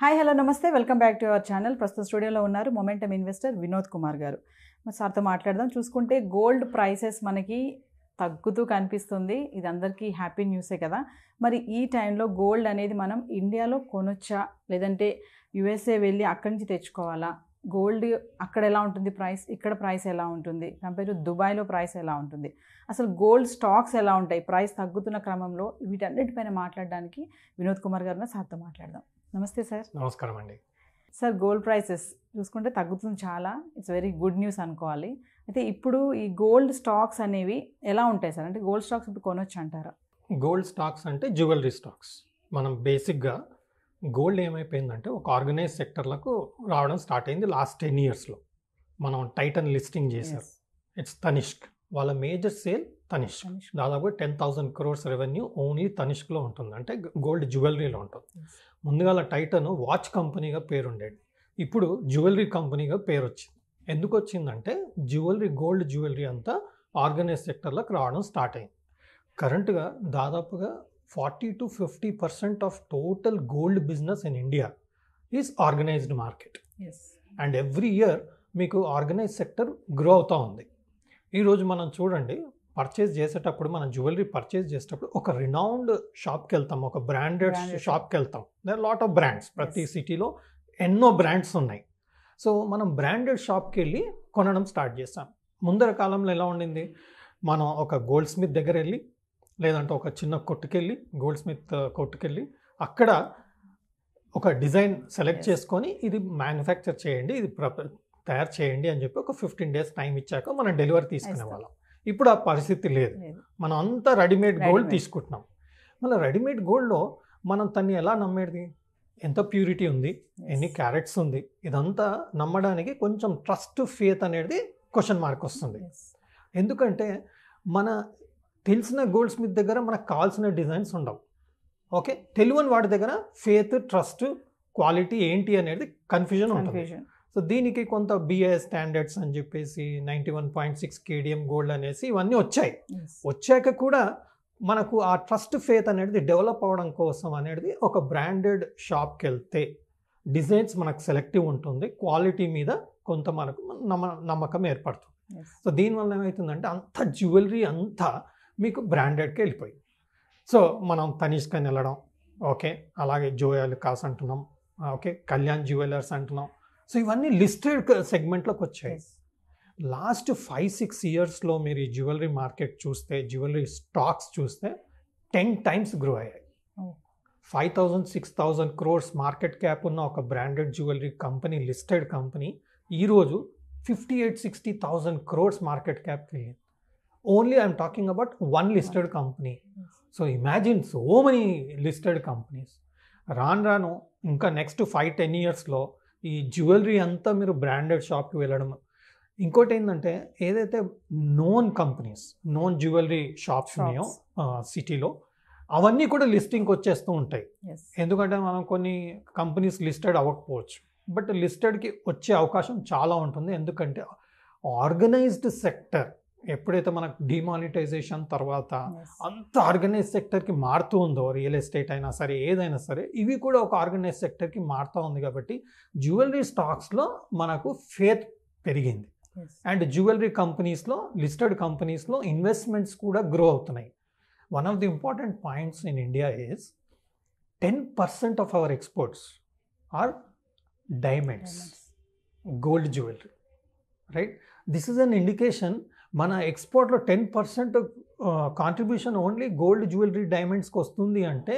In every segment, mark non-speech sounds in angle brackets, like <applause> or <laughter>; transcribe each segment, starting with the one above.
Hi hello నమస్తే welcome back to our channel ప్రస్తుత స్టూడియోలో ఉన్నారు మొమెంటమ్ ఇన్వెస్టర్ వినోద్ కుమార్ గారు సార్తో మాట్లాడదాం చూసుకుంటే గోల్డ్ ప్రైసెస్ మనకి తగ్గుతూ కనిపిస్తుంది ఇది అందరికీ హ్యాపీ న్యూసే కదా మరి ఈ టైంలో గోల్డ్ అనేది మనం ఇండియాలో కొనొచ్చా లేదంటే యుఎస్ఏ వెళ్ళి అక్కడి నుంచి తెచ్చుకోవాలా గోల్డ్ అక్కడ ఎలా ఉంటుంది ప్రైస్ ఇక్కడ ప్రైస్ ఎలా ఉంటుంది కంపేర్ టు దుబాయ్లో ప్రైస్ ఎలా ఉంటుంది అసలు గోల్డ్ స్టాక్స్ ఎలా ఉంటాయి ప్రైస్ తగ్గుతున్న క్రమంలో వీటన్నిటిపైన మాట్లాడడానికి వినోద్ కుమార్ గారు సార్తో మాట్లాడదాం నమస్తే సార్ నమస్కారం అండి సార్ గోల్డ్ ప్రైసెస్ చూసుకుంటే తగ్గుతుంది చాలా ఇట్స్ వెరీ గుడ్ న్యూస్ అనుకోవాలి అయితే ఇప్పుడు ఈ గోల్డ్ స్టాక్స్ అనేవి ఎలా ఉంటాయి సార్ అంటే గోల్డ్ స్టాక్స్ ఇప్పుడు కొనొచ్చు అంటారా గోల్డ్ స్టాక్స్ అంటే జ్యువెలరీ స్టాక్స్ మనం బేసిక్గా గోల్డ్ ఏమైపోయిందంటే ఒక ఆర్గనైజ్ సెక్టర్లకు రావడం స్టార్ట్ అయింది లాస్ట్ టెన్ ఇయర్స్లో మనం టైటన్ లిస్టింగ్ చేశారు ఇట్స్ తనిష్క్ వాళ్ళ మేజర్ సేల్ తనిష్క్ దాదాపు ten thousand crores revenue only తనిష్క్లో ఉంటుంది అంటే గోల్డ్ జ్యువెలరీలో ఉంటుంది ముందుగాల టైటన్ వాచ్ కంపెనీగా పేరుండేది ఇప్పుడు జ్యువెలరీ కంపెనీగా పేరు వచ్చింది ఎందుకు వచ్చిందంటే జ్యువెలరీ గోల్డ్ జ్యువెలరీ అంతా ఆర్గనైజ్ సెక్టర్లోకి రావడం స్టార్ట్ అయింది కరెంటుగా దాదాపుగా forty to fifty percent of total gold business in India is organised market and every year మీకు ఆర్గనైజ్ సెక్టర్ గ్రో అవుతూ ఉంది ఈరోజు మనం చూడండి పర్చేస్ చేసేటప్పుడు మనం జ్యువెలరీ పర్చేస్ చేసేటప్పుడు ఒక రినౌండ్ షాప్కి వెళ్తాం ఒక బ్రాండెడ్ షాప్కి వెళ్తాం దేర్ లాట్ ఆఫ్ బ్రాండ్స్ ప్రతి సిటీలో ఎన్నో బ్రాండ్స్ ఉన్నాయి సో మనం బ్రాండెడ్ షాప్కి వెళ్ళి కొనడం స్టార్ట్ చేస్తాం ముందర కాలంలో ఎలా ఉండింది మనం ఒక గోల్డ్ స్మిత్ దగ్గర వెళ్ళి లేదంటే ఒక చిన్న కొట్టుకెళ్ళి గోల్డ్ స్మిత్ కొట్టుకెళ్ళి అక్కడ ఒక డిజైన్ సెలెక్ట్ చేసుకొని ఇది మ్యానుఫ్యాక్చర్ చేయండి ఇది తయారు చేయండి అని చెప్పి ఒక ఫిఫ్టీన్ డేస్ టైం ఇచ్చాక మనం డెలివరీ తీసుకునే వాళ్ళం ఇప్పుడు ఆ పరిస్థితి లేదు మనం అంతా రెడీమేడ్ గోల్డ్ తీసుకుంటున్నాం మళ్ళీ రెడీమేడ్ గోల్డ్లో మనం తన్ని ఎలా నమ్మేది ఎంత ప్యూరిటీ ఉంది ఎన్ని క్యారెట్స్ ఉంది ఇదంతా నమ్మడానికి కొంచెం ట్రస్ట్ ఫేత్ అనేది క్వశ్చన్ మార్క్ వస్తుంది ఎందుకంటే మన తెలిసిన గోల్డ్ స్మిత్ దగ్గర మనకు కావాల్సిన డిజైన్స్ ఉండవు ఓకే తెలియని వాటి దగ్గర ఫేత్ ట్రస్ట్ క్వాలిటీ ఏంటి అనేది కన్ఫ్యూజన్ ఉంటుంది సో దీనికి కొంత బిఏ స్టాండర్డ్స్ అని చెప్పేసి ninety one point six KDM gold అనేసి ఇవన్నీ వచ్చాయి వచ్చాక కూడా మనకు ఆ ట్రస్ట్ ఫేత్ అనేది డెవలప్ అవడం కోసం అనేది ఒక బ్రాండెడ్ షాప్కి వెళ్తే డిజైన్స్ మనకు సెలెక్టివ్ ఉంటుంది క్వాలిటీ మీద కొంత మనకు నమ్మ నమ్మకం ఏర్పడుతుంది సో దీనివల్ల ఏమవుతుందంటే అంత జ్యువెలరీ అంతా మీకు బ్రాండెడ్కి వెళ్ళిపోయింది సో మనం తనిష్కని వెళ్ళడం ఓకే అలాగే జోయాలు కాస్ అంటున్నాం ఓకే కళ్యాణ్ జ్యువెలర్స్ అంటున్నాం సో ఇవన్నీ లిస్టెడ్ సెగ్మెంట్లోకి వచ్చాయి లాస్ట్ ఫైవ్ సిక్స్ ఇయర్స్లో మీరు ఈ జ్యువెలరీ మార్కెట్ చూస్తే జ్యువెలరీ స్టాక్స్ చూస్తే టెన్ టైమ్స్ గ్రో అయ్యాయి five thousand six thousand crores market cap ఉన్న ఒక branded jewellery company listed company ఈరోజు fifty eight sixty thousand crores market cap వెళ్ళింది only I'm talking about one listed company so imagine so many listed companies రాను రాను ఇంకా next five ten ఇయర్స్లో ఈ jewellery అంతా మీరు బ్రాండెడ్ షాప్కి వెళ్ళడం ఇంకోటి ఏంటంటే ఏదైతే known companies known jewellery shops ఉన్నాయో సిటీలో అవన్నీ కూడా లిస్టింగ్కి వచ్చేస్తూ ఉంటాయి ఎందుకంటే మనం కొన్ని కంపెనీస్ లిస్టెడ్ అవ్వకపోవచ్చు బట్ లిస్టెడ్కి వచ్చే అవకాశం చాలా ఉంటుంది ఎందుకంటే ఆర్గనైజ్డ్ సెక్టర్ ఎప్పుడైతే మనకు డిమానిటైజేషన్ తర్వాత అంత ఆర్గనైజ్ సెక్టర్కి మారుతూ ఉందో రియల్ ఎస్టేట్ అయినా సరే ఏదైనా సరే ఇవి కూడా ఒక ఆర్గనైజ్ సెక్టర్కి మారుతూ ఉంది కాబట్టి జ్యువెలరీ స్టాక్స్లో మనకు ఫేత్ పెరిగింది అండ్ జ్యువెలరీ కంపెనీస్లో లిస్టెడ్ కంపెనీస్లో ఇన్వెస్ట్మెంట్స్ కూడా గ్రో అవుతున్నాయి one of the important points in India is ten percent of our exports are diamonds gold jewellery right this is an indication మన ఎక్స్పోర్ట్లో ten percent contribution only gold jewellery డైమండ్స్కి వస్తుంది అంటే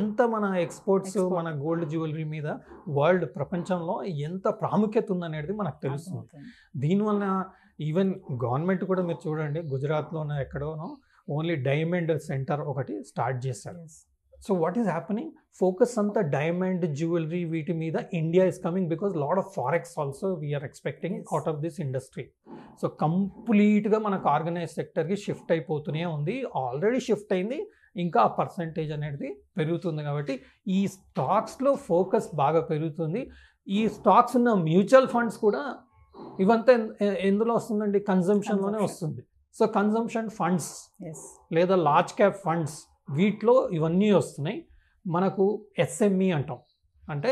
ఎంత మన ఎక్స్పోర్ట్స్ మన గోల్డ్ జ్యువెలరీ మీద world ప్రపంచంలో ఎంత ప్రాముఖ్యత ఉందనేది మనకు తెలుస్తుంది దీనివల్ల ఈవెన్ గవర్నమెంట్ కూడా మీరు చూడండి గుజరాత్లోనో ఎక్కడోనో ఓన్లీ డైమండ్ సెంటర్ ఒకటి స్టార్ట్ చేశారు so what is happening focus అంతా డైమండ్ జ్యువెలరీ వీటి మీద India is coming because lot of forex also we are expecting out of this industry so కంప్లీట్గా మనకు ఆర్గనైజ్ సెక్టర్కి షిఫ్ట్ అయిపోతూనే ఉంది ఆల్రెడీ షిఫ్ట్ అయింది ఇంకా ఆ పర్సంటేజ్ అనేది పెరుగుతుంది కాబట్టి ఈ స్టాక్స్లో ఫోకస్ బాగా పెరుగుతుంది ఈ స్టాక్స్ ఉన్న మ్యూచువల్ ఫండ్స్ కూడా ఇవంతా ఎందులో వస్తుందండి కన్జంప్షన్లోనే వస్తుంది సో కన్జంప్షన్ ఫండ్స్ లేదా లార్జ్ క్యాప్ ఫండ్స్ వీటిలో ఇవన్నీ వస్తున్నాయి మనకు ఎస్ఎంఈ e అంటాం అంటే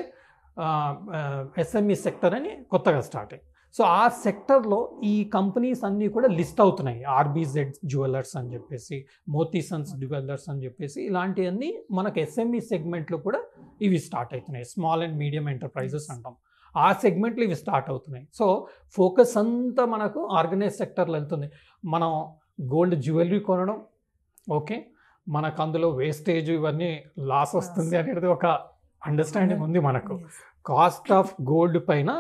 ఎస్ఎంఈ సెక్టర్ e అని కొత్తగా స్టార్ట్ అయ్యి సో ఆ సెక్టర్లో ఈ కంపెనీస్ అన్నీ కూడా లిస్ట్ అవుతున్నాయి ఆర్బీజెడ్ జ్యువెలర్స్ అని చెప్పేసి మోతీసన్స్ జ్యువెలర్స్ అని చెప్పేసి ఇలాంటివన్నీ మనకు ఎస్ఎంఈ సెగ్మెంట్లో e కూడా ఇవి స్టార్ట్ అవుతున్నాయి స్మాల్ అండ్ మీడియం ఎంటర్ప్రైజెస్ అంటాం ఆ సెగ్మెంట్లు ఇవి స్టార్ట్ అవుతున్నాయి సో ఫోకస్ అంతా మనకు ఆర్గనైజ్ సెక్టర్లో వెళ్తుంది మనం గోల్డ్ జ్యువెలరీ కొనడం ఓకే మనకు అందులో వేస్టేజ్ ఇవన్నీ లాస్ వస్తుంది అనేది ఒక అండర్స్టాండింగ్ ఉంది మనకు కాస్ట్ ఆఫ్ గోల్డ్ పైన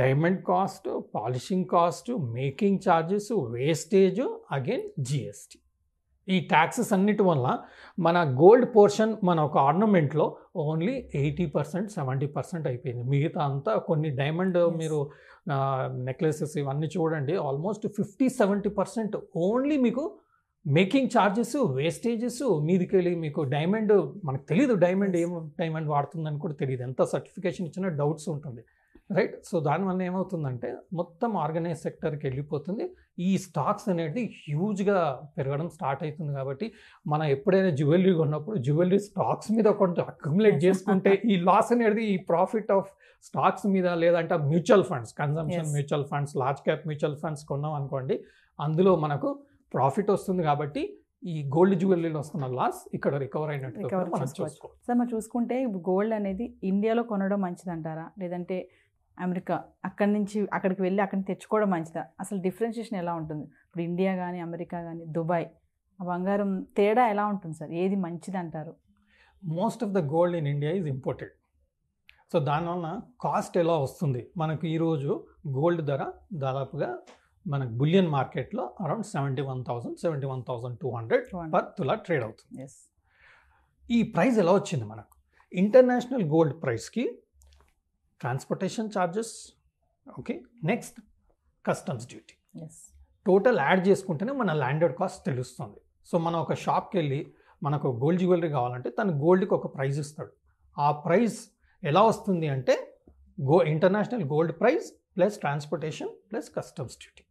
diamond cost polishing cost making charges wastage again GST ఈ ట్యాక్సెస్ అన్నిటి వల్ల మన గోల్డ్ పోర్షన్ మన ఒక ఆర్నమెంట్లో only eighty percent seventy percent అయిపోయింది మిగతా అంతా కొన్ని డైమండ్ మీరు నెక్లెసెస్ ఇవన్నీ చూడండి almost fifty seventy percent only మీకు మేకింగ్ ఛార్జెస్ వేస్టేజెస్ మీదికి వెళ్ళి మీకు డైమండ్ మనకు తెలియదు డైమండ్ ఏం డైమండ్ వాడుతుందని కూడా తెలియదు ఎంత సర్టిఫికేషన్ ఇచ్చినా డౌట్స్ ఉంటుంది రైట్ సో దానివల్ల ఏమవుతుందంటే మొత్తం ఆర్గనైజ్ సెక్టర్కి వెళ్ళిపోతుంది ఈ స్టాక్స్ అనేది హ్యూజ్గా పెరగడం స్టార్ట్ అవుతుంది కాబట్టి మనం ఎప్పుడైనా జ్యువెలరీ కొన్నప్పుడు జ్యువెలరీ స్టాక్స్ మీద కొంచెం అక్యుములేట్ చేసుకుంటే ఈ <laughs> లాస్ అనేది ఈ ప్రాఫిట్ ఆఫ్ స్టాక్స్ మీద లేదంటే mutual funds consumption mutual funds large cap mutual funds కొన్నాం అనుకోండి అందులో మనకు ప్రాఫిట్ వస్తుంది కాబట్టి ఈ గోల్డ్ జ్యువెలరీలో వస్తున్న లాస్ ఇక్కడ రికవర్ అయినట్టు రికవర్ సార్ మనం చూసుకుంటే గోల్డ్ అనేది ఇండియాలో కొనడం మంచిది అంటారా లేదంటే అమెరికా అక్కడి నుంచి అక్కడికి వెళ్ళి అక్కడిని తెచ్చుకోవడం మంచిదా అసలు డిఫరెన్షియేషన్ ఎలా ఉంటుంది ఇప్పుడు ఇండియా కానీ అమెరికా కానీ దుబాయ్ ఆ బంగారం తేడా ఎలా ఉంటుంది సార్ ఏది మంచిది అంటారు most of the gold in India is imported so దానివల్ల కాస్ట్ ఎలా వస్తుంది మనకు ఈరోజు గోల్డ్ ధర దాదాపుగా మనకు బులియన్ మార్కెట్లో around seventy one thousand seventy one thousand two hundred per tola trade అవుతుంది ఈ ప్రైస్ ఎలా వచ్చింది మనకు ఇంటర్నేషనల్ గోల్డ్ ప్రైస్కి transportation charges okay next customs duty total add చేసుకుంటేనే మన ల్యాండెడ్ కాస్ట్ తెలుస్తుంది సో మనం ఒక షాప్కి వెళ్ళి మనకు గోల్డ్ జ్యువెలరీ కావాలంటే తను గోల్డ్కి ఒక ప్రైజ్ ఇస్తాడు ఆ ప్రైజ్ ఎలా వస్తుంది అంటే go international gold price plus transportation plus customs duty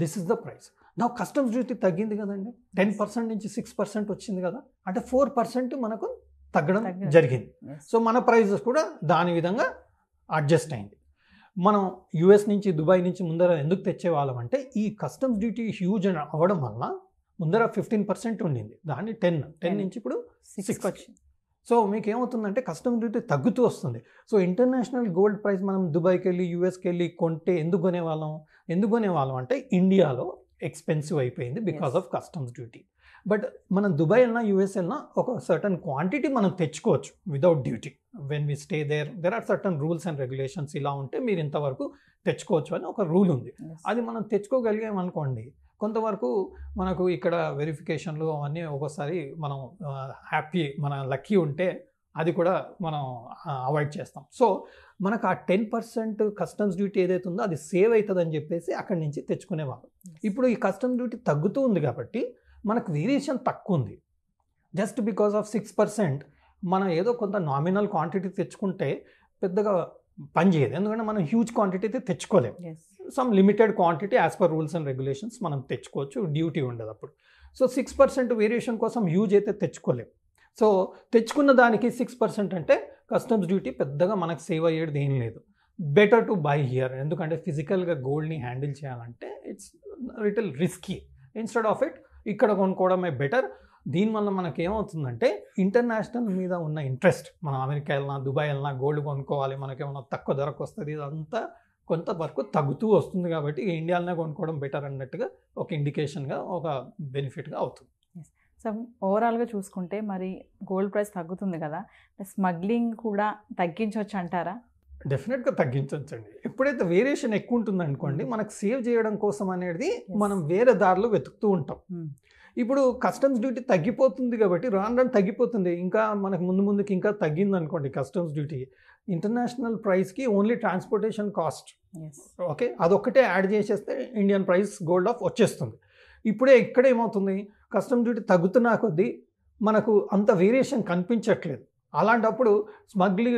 this is the price నా కస్టమ్స్ డ్యూటీ తగ్గింది కదండి టెన్ పర్సెంట్ నుంచి సిక్స్ పర్సెంట్ వచ్చింది కదా అంటే ఫోర్ పర్సెంట్ మనకు తగ్గడం జరిగింది సో మన ప్రైజెస్ కూడా దాని విధంగా అడ్జస్ట్ అయింది మనం యుఎస్ నుంచి దుబాయ్ నుంచి ముందర ఎందుకు తెచ్చేవాళ్ళం అంటే ఈ కస్టమ్స్ డ్యూటీ హ్యూజ్ అవ్వడం వల్ల ముందర ఫిఫ్టీన్ పర్సెంట్ ఉండింది దాన్ని టెన్ టెన్ నుంచి ఇప్పుడు సిక్స్ వచ్చింది సో మీకు ఏమవుతుందంటే కస్టమ్ డ్యూటీ తగ్గుతూ వస్తుంది సో ఇంటర్నేషనల్ గోల్డ్ ప్రైస్ మనం దుబాయ్కి వెళ్ళి యూఎస్కి వెళ్ళి కొంటే ఎందుకు కొనేవాళ్ళం ఎందుకు కొనేవాళ్ళం అంటే ఇండియాలో ఎక్స్పెన్సివ్ అయిపోయింది because of customs duty but మనం దుబాయ్ వెళ్ళినా యూఎస్ వెళ్ళినా ఒక సర్టన్ క్వాంటిటీ మనం తెచ్చుకోవచ్చు without duty when we stay there there are certain rules and regulations ఇలా ఉంటే మీరు ఇంతవరకు తెచ్చుకోవచ్చు అని ఒక రూల్ ఉంది అది మనం తెచ్చుకోగలిగామనుకోండి కొంతవరకు మనకు ఇక్కడ వెరిఫికేషన్లు అవన్నీ ఒక్కోసారి మనం హ్యాపీ మన లక్కీ ఉంటే అది కూడా మనం అవాయిడ్ చేస్తాం సో మనకు ఆ టెన్ పర్సెంట్ కస్టమ్స్ డ్యూటీ ఏదైతే ఉందో అది సేవ్ అవుతుందని చెప్పేసి అక్కడి నుంచి వాళ్ళం ఇప్పుడు ఈ కస్టమ్ డ్యూటీ తగ్గుతూ ఉంది కాబట్టి మనకు వేరియేషన్ తక్కువ ఉంది just because of six percent మనం ఏదో కొంత నామినల్ క్వాంటిటీ తెచ్చుకుంటే పెద్దగా పనిచేయదు ఎందుకంటే మనం హ్యూజ్ క్వాంటిటీ అయితే తెచ్చుకోలేము some limited quantity as per rules and regulations మనం తెచ్చుకోవచ్చు డ్యూటీ ఉండదు అప్పుడు సో సిక్స్ పర్సెంట్ వేరియేషన్ కోసం యూజ్ అయితే తెచ్చుకోలేము సో తెచ్చుకున్న దానికి సిక్స్ పర్సెంట్ అంటే కస్టమ్స్ డ్యూటీ పెద్దగా మనకు సేవ్ అయ్యేది ఏం లేదు బెటర్ టు బై హియర్ ఎందుకంటే ఫిజికల్గా గోల్డ్ని హ్యాండిల్ చేయాలంటే it's little risky instead of it ఇక్కడ కొనుక్కోవడమే బెటర్ దీనివల్ల మనకి ఏమవుతుందంటే ఇంటర్నేషనల్ మీద ఉన్న ఇంట్రెస్ట్ మనం అమెరికా వెళ్ళినా దుబాయ్ వెళ్ళినా గోల్డ్ కొనుక్కోవాలి మనకేమన్నా తక్కువ ధరకు వస్తుంది ఇదంతా కొంతవరకు తగ్గుతూ వస్తుంది కాబట్టి ఇండియాలోనే కొనుక్కోవడం బెటర్ అన్నట్టుగా ఒక ఇండికేషన్గా ఒక బెనిఫిట్గా అవుతుంది సో ఓవరాల్గా చూసుకుంటే మరి గోల్డ్ ప్రైస్ తగ్గుతుంది కదా స్మగ్లింగ్ కూడా తగ్గించవచ్చు అంటారా డెఫినెట్గా తగ్గించవచ్చండి ఎప్పుడైతే వేరియేషన్ ఎక్కువ ఉంటుందనుకోండి hmm. మనకు సేవ్ చేయడం కోసం అనేది మనం వేరే దారిలో వెతుకుతూ ఉంటాం hmm. ఇప్పుడు కస్టమ్స్ డ్యూటీ తగ్గిపోతుంది కాబట్టి రాను రాను తగ్గిపోతుంది ఇంకా మనకు ముందు ముందుకి ఇంకా తగ్గింది అనుకోండి కస్టమ్స్ డ్యూటీ ఇంటర్నేషనల్ ప్రైస్కి ఓన్లీ ట్రాన్స్పోర్టేషన్ కాస్ట్ ఓకే అదొక్కటే యాడ్ చేసేస్తే ఇండియన్ ప్రైస్ గోల్డ్ ఆఫ్ వచ్చేస్తుంది ఇప్పుడే ఇక్కడ ఏమవుతుంది కస్టమ్స్ డ్యూటీ తగ్గుతున్నా కొద్దీ మనకు అంత వేరియేషన్ కనిపించట్లేదు అలాంటప్పుడు స్మగ్లి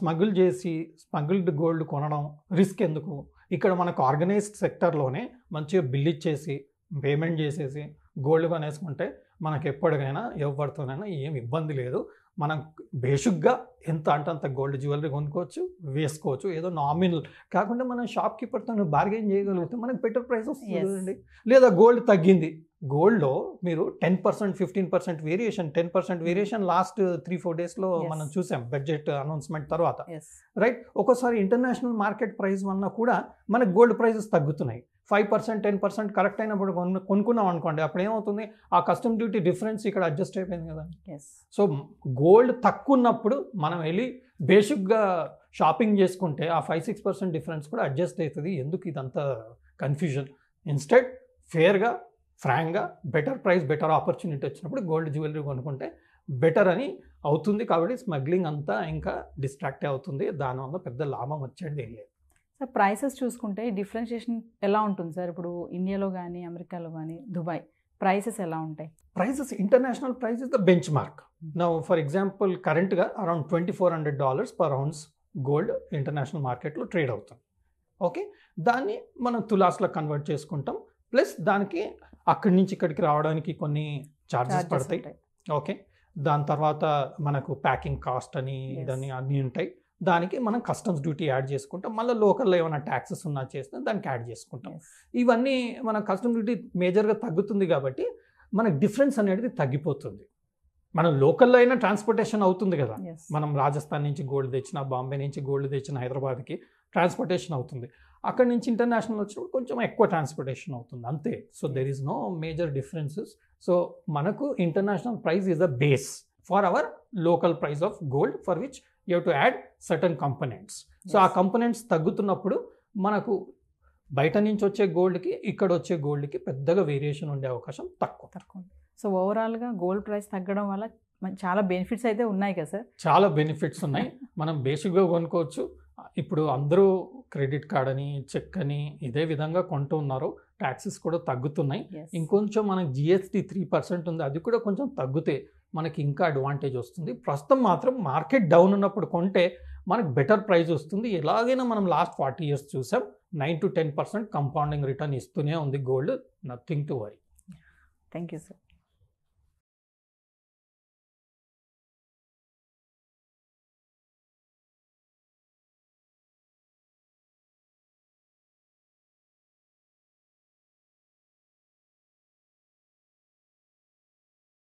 స్మగుల్ చేసి స్మగుల్డ్ గోల్డ్ కొనడం రిస్క్ ఎందుకు ఇక్కడ మనకు ఆర్గనైజ్డ్ సెక్టర్లోనే మంచిగా బిల్ ఇచ్చేసి పేమెంట్ చేసేసి గోల్డ్ కొనేసుకుంటే మనకు ఎప్పటికైనా ఎవరితోనైనా ఏం ఇబ్బంది లేదు మనం బేసిక్గా ఎంత అంటే అంత గోల్డ్ జ్యువెలరీ కొనుక్కోవచ్చు వేసుకోవచ్చు ఏదో నామినల్ కాకుండా మనం షాప్ కీపర్తో బార్గెన్ చేయగలిగితే మనకు బెటర్ ప్రైస్ వస్తుంది లేదా గోల్డ్ తగ్గింది గోల్డ్లో మీరు ten percent fifteen percent variation ten percent variation last three four డేస్లో మనం చూసాం బడ్జెట్ అనౌన్స్మెంట్ తర్వాత రైట్ ఒక్కోసారి ఇంటర్నేషనల్ మార్కెట్ ప్రైస్ వలన కూడా మనకు గోల్డ్ ప్రైజెస్ తగ్గుతున్నాయి five percent ten percent correct అయినప్పుడు కొను కొనుక్కున్నాం అనుకోండి అప్పుడు ఏమవుతుంది ఆ కస్టమ్ డ్యూటీ డిఫరెన్స్ ఇక్కడ అడ్జస్ట్ అయిపోయింది కదా సో గోల్డ్ తక్కువ ఉన్నప్పుడు మనం వెళ్ళి బేసిక్గా షాపింగ్ చేసుకుంటే ఆ ఫైవ్ సిక్స్ పర్సెంట్ డిఫరెన్స్ కూడా అడ్జస్ట్ అవుతుంది ఎందుకు ఇదంతా కన్ఫ్యూజన్ ఇన్స్టెడ్ ఫేర్గా ఫ్రాంక్గా బెటర్ ప్రైస్ బెటర్ ఆపర్చునిటీ వచ్చినప్పుడు గోల్డ్ జ్యువెలరీ కొనుక్కుంటే బెటర్ అని అవుతుంది కాబట్టి స్మగ్లింగ్ అంతా ఇంకా డిస్ట్రాక్ట్ అవుతుంది దానివల్ల పెద్ద లాభం వచ్చేది ఏం లేదు సార్ ప్రైసెస్ చూసుకుంటే డిఫరెన్షియేషన్ ఎలా ఉంటుంది సార్ ఇప్పుడు ఇండియాలో కానీ అమెరికాలో కానీ దుబాయ్ ప్రైసెస్ ఎలా ఉంటాయి prices international price is the benchmark నా ఫర్ ఎగ్జాంపుల్ కరెంట్గా around twenty four hundred dollars per ounce gold international మార్కెట్లో ట్రేడ్ అవుతుంది ఓకే దాన్ని మనం తులాస్లో కన్వర్ట్ చేసుకుంటాం ప్లస్ దానికి అక్కడి నుంచి ఇక్కడికి రావడానికి కొన్ని ఛార్జెస్ పడతాయి ఓకే దాని తర్వాత మనకు ప్యాకింగ్ కాస్ట్ అని ఇదని అన్నీ ఉంటాయి దానికి మనం కస్టమ్స్ డ్యూటీ యాడ్ చేసుకుంటాం మళ్ళీ లోకల్లో ఏమైనా ట్యాక్సెస్ ఉన్నా చేస్తే దానికి యాడ్ చేసుకుంటాం ఇవన్నీ మన కస్టమ్ డ్యూటీ మేజర్గా తగ్గుతుంది కాబట్టి మనకు డిఫరెన్స్ అనేది తగ్గిపోతుంది మనం లోకల్లో అయినా ట్రాన్స్పోర్టేషన్ అవుతుంది కదా మనం రాజస్థాన్ నుంచి గోల్డ్ తెచ్చిన బాంబే నుంచి గోల్డ్ తెచ్చిన హైదరాబాద్కి ట్రాన్స్పోర్టేషన్ అవుతుంది అక్కడ నుంచి ఇంటర్నేషనల్ వచ్చినప్పుడు కొంచెం ఎక్కువ ట్రాన్స్పోర్టేషన్ అవుతుంది అంతే so there is no major differences so మనకు international price is a base for our local price of gold for which you to add certain components so ఆ కంపనెంట్స్ తగ్గుతున్నప్పుడు మనకు బయట నుంచి వచ్చే గోల్డ్కి ఇక్కడ వచ్చే గోల్డ్కి పెద్దగా వేరియేషన్ ఉండే అవకాశం తక్కువ తక్కువ సో ఓవరాల్గా గోల్డ్ ప్రైస్ తగ్గడం వల్ల చాలా బెనిఫిట్స్ అయితే ఉన్నాయి కదా సార్ చాలా బెనిఫిట్స్ ఉన్నాయి మనం బేసిక్గా కొనుక్కోవచ్చు ఇప్పుడు అందరూ క్రెడిట్ కార్డ్ అని చెక్ అని ఇదే విధంగా కొంటూ ఉన్నారు ట్యాక్సెస్ కూడా తగ్గుతున్నాయి ఇంకొంచెం మనకు జిఎస్టీ త్రీ పర్సెంట్ ఉంది అది కూడా కొంచెం తగ్గితే మనకి ఇంకా అడ్వాంటేజ్ వస్తుంది ప్రస్తుతం మాత్రం మార్కెట్ డౌన్ ఉన్నప్పుడు కొంటే మనకు బెటర్ ప్రైస్ వస్తుంది ఎలాగైనా మనం లాస్ట్ ఫార్టీ ఇయర్స్ చూసాం nine to ten percent compounding return ఇస్తూనే ఉంది gold nothing to worry thank you sir